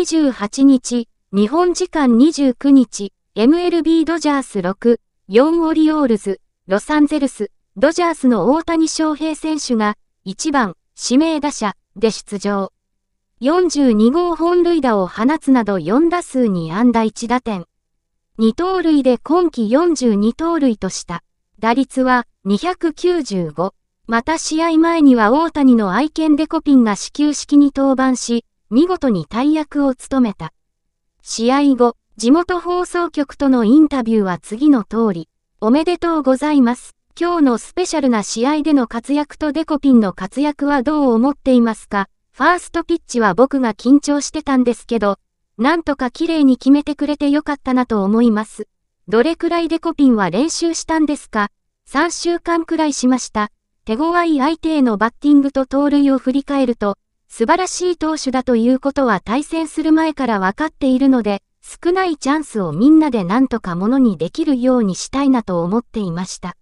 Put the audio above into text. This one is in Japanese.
28日、日本時間29日、MLB ドジャース6、4オリオールズ、ロサンゼルス、ドジャースの大谷翔平選手が、1番、指名打者、で出場。42号本塁打を放つなど4打数に安打1打点。2盗塁で今季42盗塁とした。打率は295。また試合前には大谷の愛犬デコピンが始球式に登板し、見事に大役を務めた。試合後、地元放送局とのインタビューは次の通り、おめでとうございます。今日のスペシャルな試合での活躍とデコピンの活躍はどう思っていますかファーストピッチは僕が緊張してたんですけど、なんとか綺麗に決めてくれてよかったなと思います。どれくらいデコピンは練習したんですか ?3 週間くらいしました。手強い相手へのバッティングと盗塁を振り返ると、素晴らしい投手だということは対戦する前から分かっているので、少ないチャンスをみんなで何とかものにできるようにしたいなと思っていました。